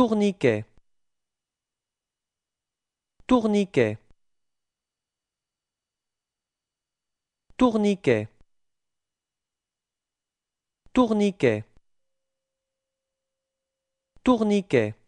Tourniquet. Tourniquet. Tourniquet. Tourniquet. Tourniquet.